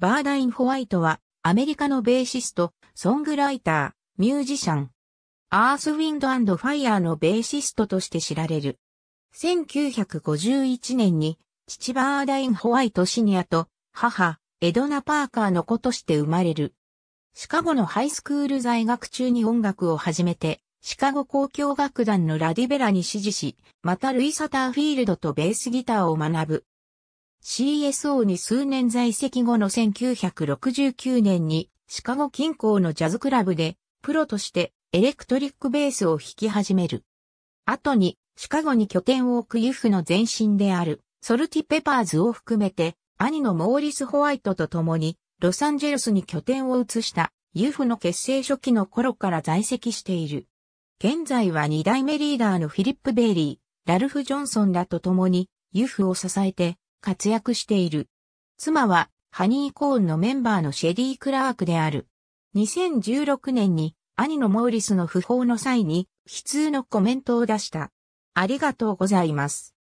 バーダイン・ホワイトは、アメリカのベーシスト、ソングライター、ミュージシャン、アース・ウィンド・アンド・ファイアーのベーシストとして知られる。1951年に、父バーダイン・ホワイト・シニアと、母、エドナ・パーカーの子として生まれる。シカゴのハイスクール在学中に音楽を始めて、シカゴ交響楽団のラディベラに支持し、またルイ・サターフィールドとベースギターを学ぶ。CSO に数年在籍後の1969年にシカゴ近郊のジャズクラブでプロとしてエレクトリックベースを弾き始める。後にシカゴに拠点を置くユフの前身であるソルティペパーズを含めて兄のモーリス・ホワイトと共にロサンゼルスに拠点を移したユフの結成初期の頃から在籍している。現在は二代目リーダーのフィリップ・ベイリー、ラルフ・ジョンソンらと共にユフを支えて活躍している。妻はハニーコーンのメンバーのシェリー・クラークである。2016年に兄のモーリスの訃報の際に悲痛のコメントを出した。ありがとうございます。